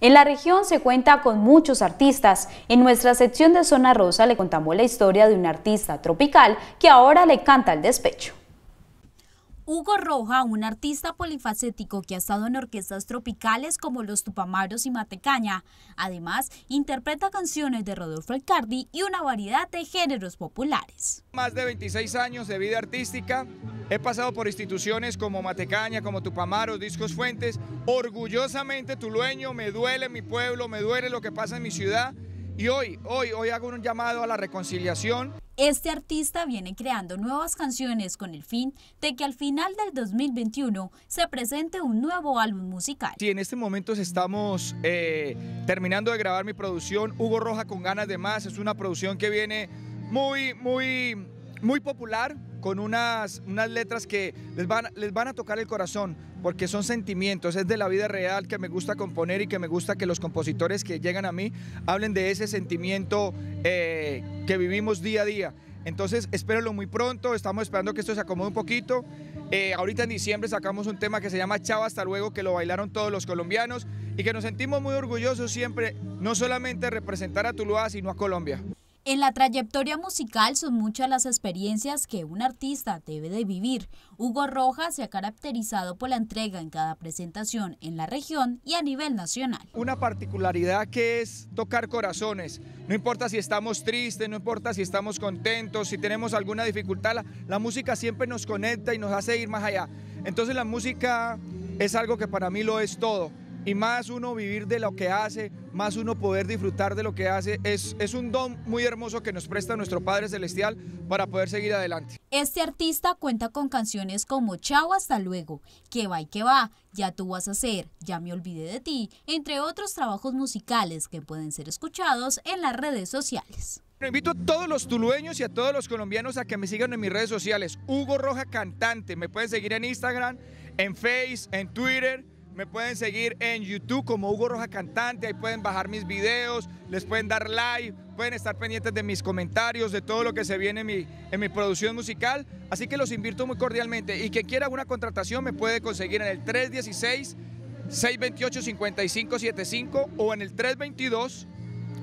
En la región se cuenta con muchos artistas. En nuestra sección de Zona Rosa le contamos la historia de un artista tropical que ahora le canta el despecho. Hugo Roja, un artista polifacético que ha estado en orquestas tropicales como los Tupamaros y Matecaña. Además, interpreta canciones de Rodolfo Alcardi y una variedad de géneros populares. Más de 26 años de vida artística, he pasado por instituciones como Matecaña, como Tupamaros, Discos Fuentes, orgullosamente tu dueño me duele mi pueblo, me duele lo que pasa en mi ciudad y hoy, hoy, hoy hago un llamado a la reconciliación. Este artista viene creando nuevas canciones con el fin de que al final del 2021 se presente un nuevo álbum musical. Sí, en este momento estamos eh, terminando de grabar mi producción Hugo Roja con ganas de más. Es una producción que viene muy, muy, muy popular con unas, unas letras que les van, les van a tocar el corazón, porque son sentimientos, es de la vida real que me gusta componer y que me gusta que los compositores que llegan a mí hablen de ese sentimiento eh, que vivimos día a día. Entonces, espérenlo muy pronto, estamos esperando que esto se acomode un poquito. Eh, ahorita en diciembre sacamos un tema que se llama Chava hasta luego, que lo bailaron todos los colombianos y que nos sentimos muy orgullosos siempre, no solamente representar a Tuluá, sino a Colombia. En la trayectoria musical son muchas las experiencias que un artista debe de vivir. Hugo Rojas se ha caracterizado por la entrega en cada presentación en la región y a nivel nacional. Una particularidad que es tocar corazones. No importa si estamos tristes, no importa si estamos contentos, si tenemos alguna dificultad, la, la música siempre nos conecta y nos hace ir más allá. Entonces la música es algo que para mí lo es todo y más uno vivir de lo que hace, más uno poder disfrutar de lo que hace, es, es un don muy hermoso que nos presta nuestro Padre Celestial para poder seguir adelante. Este artista cuenta con canciones como Chao hasta luego, Que va y que va, Ya tú vas a ser, Ya me olvidé de ti, entre otros trabajos musicales que pueden ser escuchados en las redes sociales. invito a todos los tulueños y a todos los colombianos a que me sigan en mis redes sociales. Hugo Roja Cantante, me pueden seguir en Instagram, en Face, en Twitter. Me pueden seguir en YouTube como Hugo Roja Cantante, ahí pueden bajar mis videos, les pueden dar like, pueden estar pendientes de mis comentarios, de todo lo que se viene en mi, en mi producción musical. Así que los invito muy cordialmente y quien quiera una contratación me puede conseguir en el 316 628 5575 o en el 322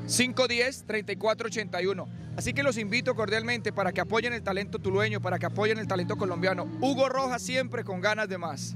510-3481. Así que los invito cordialmente para que apoyen el talento tulueño, para que apoyen el talento colombiano. Hugo Roja siempre con ganas de más.